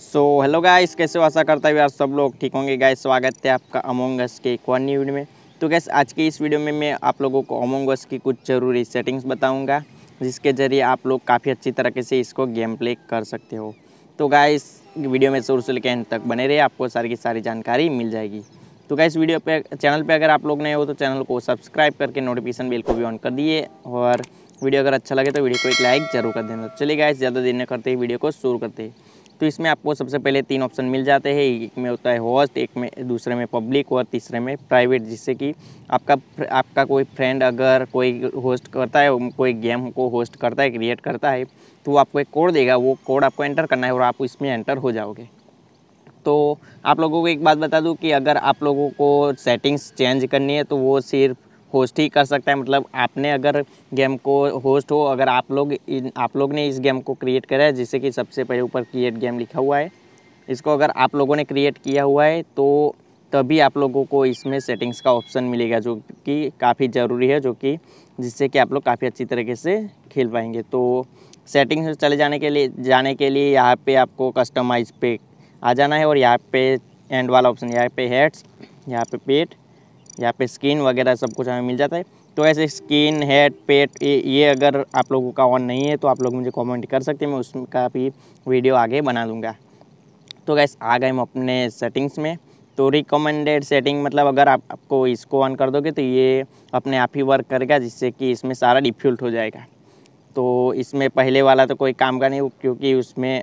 so hello guys कैसे आशा करता है यार सब लोग ठीक होंगे गाइस स्वागत है आपका अमोंगस के एक और न्यू वीडियो में तो गैस आज के इस वीडियो में मैं आप लोगों को अमोंगस की कुछ ज़रूरी सेटिंग्स बताऊँगा जिसके ज़रिए आप लोग काफ़ी अच्छी तरीके से इसको गेम प्ले कर सकते हो तो गाइस वीडियो में शुरू से लेकर एंड तक बने रहे आपको सारी की सारी जानकारी मिल जाएगी तो गाइस वीडियो पर चैनल पर अगर आप लोग नए हो तो चैनल को सब्सक्राइब करके नोटिफिकेशन बिल को भी ऑन कर दिए और वीडियो अगर अच्छा लगे तो वीडियो को एक लाइक जरूर कर देना तो चलिए गाइस ज़्यादा देर न करते ही वीडियो को शुरू करते हैं तो इसमें आपको सबसे पहले तीन ऑप्शन मिल जाते हैं एक में होता है होस्ट एक में दूसरे में पब्लिक और तीसरे में प्राइवेट जिससे कि आपका आपका कोई फ्रेंड अगर कोई होस्ट करता है कोई गेम को होस्ट करता है क्रिएट करता है तो आपको एक कोड देगा वो कोड आपको एंटर करना है और आप इसमें एंटर हो जाओगे तो आप लोगों को एक बात बता दूँ कि अगर आप लोगों को सेटिंग्स चेंज करनी है तो वो सिर्फ होस्ट ही कर सकता है मतलब आपने अगर गेम को होस्ट हो अगर आप लोग इन आप लोग ने इस गेम को क्रिएट करा है जिससे कि सबसे पहले ऊपर क्रिएट गेम लिखा हुआ है इसको अगर आप लोगों ने क्रिएट किया हुआ है तो तभी आप लोगों को इसमें सेटिंग्स का ऑप्शन मिलेगा जो कि काफ़ी ज़रूरी है जो कि जिससे कि आप लोग काफ़ी अच्छी तरीके से खेल पाएंगे तो सेटिंग्स में चले जाने के लिए जाने के लिए यहाँ पे आपको कस्टमाइज पे आ जाना है और यहाँ पे एंड वाला ऑप्शन यहाँ पे हेड्स यहाँ पे पेट यहाँ पे स्किन वगैरह सब कुछ हमें मिल जाता है तो ऐसे स्किन हेड पेट ये, ये अगर आप लोगों का ऑन नहीं है तो आप लोग मुझे कमेंट कर सकते हैं मैं उसका भी वीडियो आगे बना लूँगा तो गैस आ गए हम अपने सेटिंग्स में तो रिकमेंडेड सेटिंग मतलब अगर आप आपको इसको ऑन कर दोगे तो ये अपने आप ही वर्क करेगा जिससे कि इसमें सारा डिफ्यूल्ट हो जाएगा तो इसमें पहले वाला तो कोई काम का नहीं क्योंकि उसमें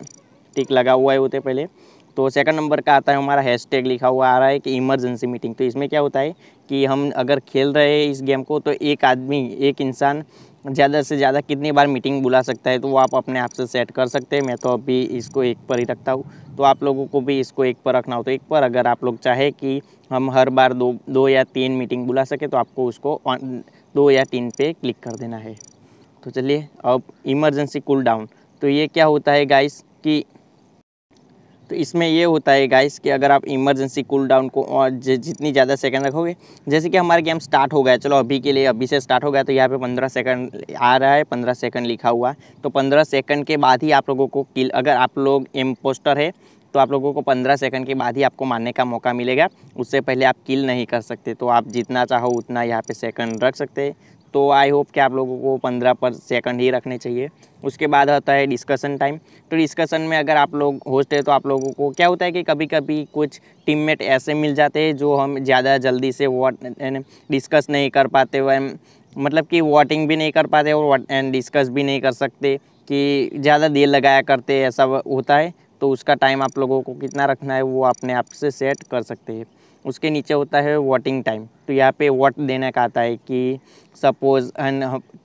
टिक लगा हुआ है होते तो पहले तो सेकंड नंबर का आता है हमारा हैशटैग लिखा हुआ आ रहा है कि इमरजेंसी मीटिंग तो इसमें क्या होता है कि हम अगर खेल रहे हैं इस गेम को तो एक आदमी एक इंसान ज़्यादा से ज़्यादा कितनी बार मीटिंग बुला सकता है तो वो आप अपने आप से सेट कर सकते हैं मैं तो अभी इसको एक पर ही रखता हूँ तो आप लोगों को भी इसको एक पर रखना हो तो एक पर अगर आप लोग चाहे कि हम हर बार दो दो या तीन मीटिंग बुला सके तो आपको उसको दो या तीन पे क्लिक कर देना है तो चलिए अब इमरजेंसी कूल डाउन तो ये क्या होता है गाइस कि तो इसमें ये होता है गाइस कि अगर आप इमरजेंसी कूल डाउन को और जितनी ज़्यादा सेकंड रखोगे जैसे कि हमारा गेम स्टार्ट हो गया चलो अभी के लिए अभी से स्टार्ट हो गया तो यहाँ पे 15 सेकंड आ रहा है 15 सेकंड लिखा हुआ है तो 15 सेकंड के बाद ही आप लोगों को किल अगर आप लोग इम्पोस्टर है तो आप लोगों को 15 सेकंड के बाद ही आपको मारने का मौका मिलेगा उससे पहले आप किल नहीं कर सकते तो आप जितना चाहो उतना यहाँ पे सेकंड रख सकते तो आई होप कि आप लोगों को पंद्रह पर सेकंड ही रखने चाहिए उसके बाद होता है डिस्कशन टाइम तो डिस्कशन में अगर आप लोग होस्ट है तो आप लोगों को क्या होता है कि कभी कभी कुछ टीममेट ऐसे मिल जाते हैं जो हम ज़्यादा जल्दी से वॉट डिस्कस नहीं कर पाते मतलब कि वोटिंग भी नहीं कर पाते और एंड डिस्कस भी नहीं कर सकते कि ज़्यादा देर लगाया करते ऐसा होता है तो उसका टाइम आप लोगों को कितना रखना है वो अपने आप से सेट कर सकते हैं उसके नीचे होता है वोटिंग टाइम तो यहाँ पे वोट देने का आता है कि सपोज़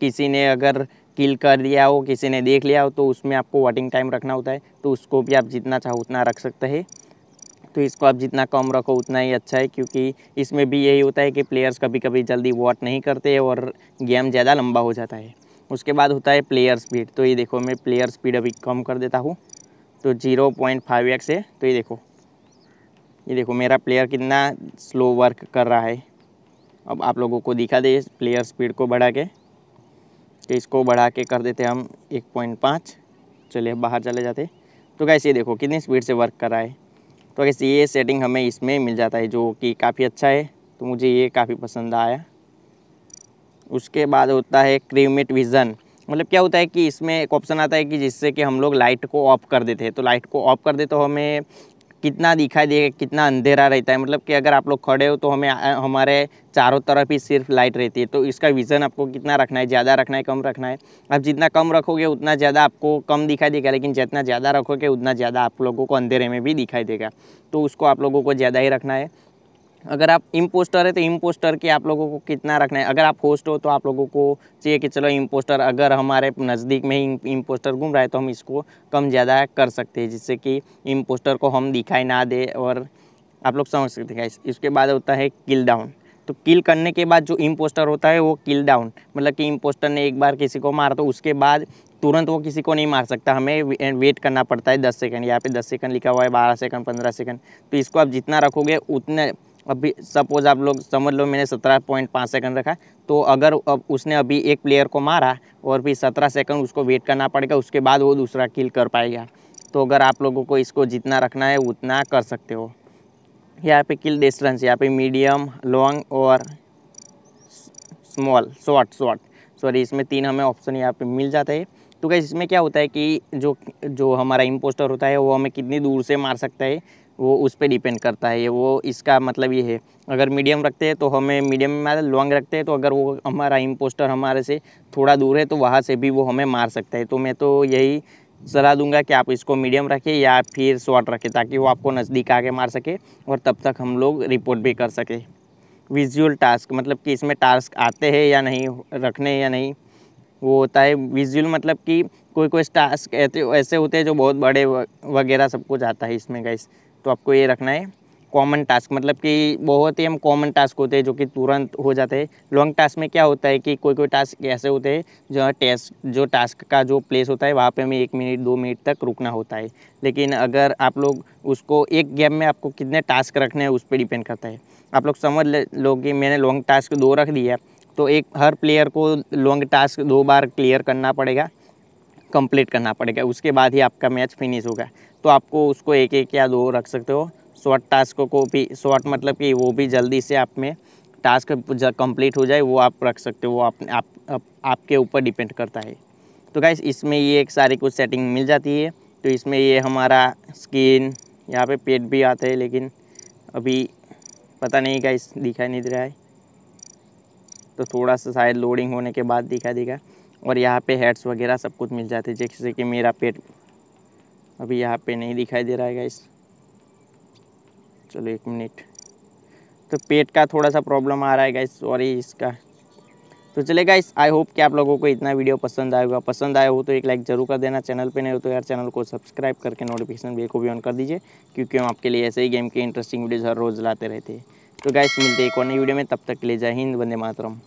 किसी ने अगर किल कर दिया हो किसी ने देख लिया हो तो उसमें आपको वोटिंग टाइम रखना होता है तो उसको भी आप जितना चाहो उतना रख सकते हैं तो इसको आप जितना कम रखो उतना ही अच्छा है क्योंकि इसमें भी यही होता है कि प्लेयर्स कभी कभी जल्दी वॉट नहीं करते और गेम ज़्यादा लंबा हो जाता है उसके बाद होता है प्लेयर स्पीड तो ये देखो मैं प्लेयर स्पीड अभी कम कर देता हूँ तो जीरो पॉइंट फाइव एक्स है तो ये देखो ये देखो मेरा प्लेयर कितना स्लो वर्क कर रहा है अब आप लोगों को दिखा दे प्लेयर स्पीड को बढ़ा के तो इसको बढ़ा के कर देते हम एक पॉइंट पाँच चलिए बाहर चले जाते तो कैसे ये देखो कितनी स्पीड से वर्क कर रहा है तो कैसे ये सेटिंग हमें इसमें मिल जाता है जो कि काफ़ी अच्छा है तो मुझे ये काफ़ी पसंद आया उसके बाद होता है क्रीमिट विज़न मतलब क्या होता है कि इसमें एक ऑप्शन आता है कि जिससे कि हम लोग लाइट को ऑफ कर देते हैं तो लाइट को ऑफ कर दे तो हमें कितना दिखाई देगा कितना अंधेरा रहता है मतलब कि अगर आप लोग खड़े हो तो हमें हमारे चारों तरफ ही सिर्फ लाइट रहती है तो इसका विज़न आपको कितना रखना है ज़्यादा रखना है कम रखना है आप जितना कम रखोगे उतना ज़्यादा आपको कम दिखाई देगा लेकिन जितना ज़्यादा रखोगे उतना ज़्यादा आप लोगों को अंधेरे में भी दिखाई देगा तो उसको आप लोगों को ज़्यादा ही रखना है अगर आप इम्पोस्टर है तो इम्पोस्टर की आप लोगों को कितना रखना है अगर आप होस्ट हो तो आप लोगों को चाहिए कि चलो इम्पोस्टर अगर हमारे नज़दीक में ही इम्पोस्टर घूम रहा है तो हम इसको कम ज़्यादा कर सकते हैं जिससे कि इम्पोस्टर को हम दिखाई ना दे और आप लोग समझ सकते हैं इसके बाद होता है किल डाउन तो किल करने के बाद जो इम्पोस्टर होता है वो किल डाउन मतलब कि इम्पोस्टर ने एक बार किसी को मारा तो उसके बाद तुरंत वो किसी को नहीं मार सकता हमें वेट करना पड़ता है दस सेकंड यहाँ पे दस सेकंड लिखा हुआ है बारह सेकंड पंद्रह सेकंड तो इसको आप जितना रखोगे उतने अभी सपोज़ आप लोग समझ लो मैंने सत्रह पॉइंट पाँच सेकंड रखा तो अगर अब उसने अभी एक प्लेयर को मारा और भी सत्रह सेकंड उसको वेट करना पड़ेगा उसके बाद वो दूसरा किल कर पाएगा तो अगर आप लोगों को इसको जितना रखना है उतना कर सकते हो यहाँ पे किल डिस्टेंस यहाँ पे मीडियम लॉन्ग और स्मॉल शॉर्ट शॉर्ट सॉरी इसमें तीन हमें ऑप्शन यहाँ पे मिल जाता है तो गैस इसमें क्या होता है कि जो जो हमारा इम्पोस्टर होता है वो हमें कितनी दूर से मार सकता है वो उस पर डिपेंड करता है ये वो इसका मतलब ये है अगर मीडियम रखते हैं तो हमें मीडियम में लॉन्ग रखते हैं तो अगर वो हमारा इम्पोस्टर हमारे से थोड़ा दूर है तो वहाँ से भी वो हमें मार सकता है तो मैं तो यही सलाह दूंगा कि आप इसको मीडियम रखें या फिर शॉर्ट रखें ताकि वो आपको नज़दीक आके मार सके और तब तक हम लोग रिपोर्ट भी कर सकें विजुअल टास्क मतलब कि इसमें टास्क आते हैं या नहीं रखने या नहीं वो होता है विजुअल मतलब कि कोई कोई टास्क ऐसे होते हैं जो बहुत बड़े वगैरह सब कुछ आता है इसमें गाइस तो आपको ये रखना है कॉमन टास्क मतलब कि बहुत ही हम कॉमन टास्क होते हैं जो कि तुरंत हो जाते हैं लॉन्ग टास्क में क्या होता है कि कोई कोई टास्क ऐसे होते हैं जो टेस्ट जो टास्क का जो प्लेस होता है वहाँ पे हमें एक मिनट दो मिनट तक रुकना होता है लेकिन अगर आप लोग उसको एक गेम में आपको कितने टास्क रखने हैं उस पर डिपेंड करता है आप लोग समझ लो कि मैंने लॉन्ग टास्क दो रख दिया तो एक हर प्लेयर को लॉन्ग टास्क दो बार क्लियर करना पड़ेगा कंप्लीट करना पड़ेगा उसके बाद ही आपका मैच फिनिश होगा तो आपको उसको एक एक या दो रख सकते हो शॉर्ट टास्क को भी शॉर्ट मतलब कि वो भी जल्दी से आप में टास्क कंप्लीट हो जाए वो आप रख सकते हो आप आप, आप आपके ऊपर डिपेंड करता है तो गाइस इसमें ये एक सारी कुछ सेटिंग मिल जाती है तो इसमें ये हमारा स्किन यहाँ पे पेट भी आता है लेकिन अभी पता नहीं गाइस दिखाई नहीं दे रहा है तो थोड़ा सा शायद लोडिंग होने के बाद दिखा देगा और यहाँ पे हेड्स वगैरह सब कुछ मिल जाते हैं जैसे कि मेरा पेट अभी यहाँ पे नहीं दिखाई दे रहा है गाइस चलो एक मिनट तो पेट का थोड़ा सा प्रॉब्लम आ रहा है गाइस सॉरी इसका तो चले गाइस आई होप कि आप लोगों को इतना वीडियो पसंद आएगा पसंद आया हो तो एक लाइक जरूर कर देना चैनल पे नहीं हो तो यार चैनल को सब्सक्राइब करके नोटिफिकेशन बेल को भी ऑन कर दीजिए क्योंकि हम आपके लिए ऐसे ही गेम के इंटरेस्टिंग वीडियोज़ हर रोज़ लाते रहते हैं तो गाइस मिलते हैं एक और नई वीडियो में तब तक के लिए जय हिंद वंदे मातरम